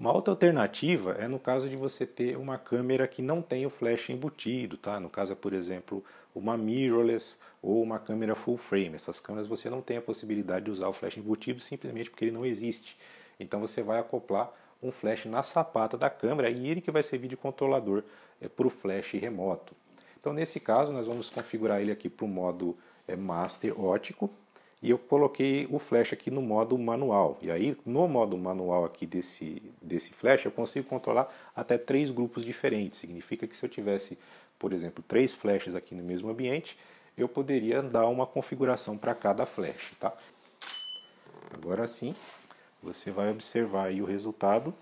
Uma outra alternativa é no caso de você ter uma câmera que não tem o flash embutido, tá? No caso é, por exemplo, uma mirrorless ou uma câmera full frame. Essas câmeras você não tem a possibilidade de usar o flash embutido simplesmente porque ele não existe. Então você vai acoplar um flash na sapata da câmera e ele que vai servir de controlador é, para o flash remoto. Então nesse caso nós vamos configurar ele aqui para o modo é, master ótico, e eu coloquei o flash aqui no modo manual. E aí no modo manual aqui desse, desse flash eu consigo controlar até três grupos diferentes. Significa que se eu tivesse, por exemplo, três flashes aqui no mesmo ambiente, eu poderia dar uma configuração para cada flash. Tá? Agora sim, você vai observar aí o resultado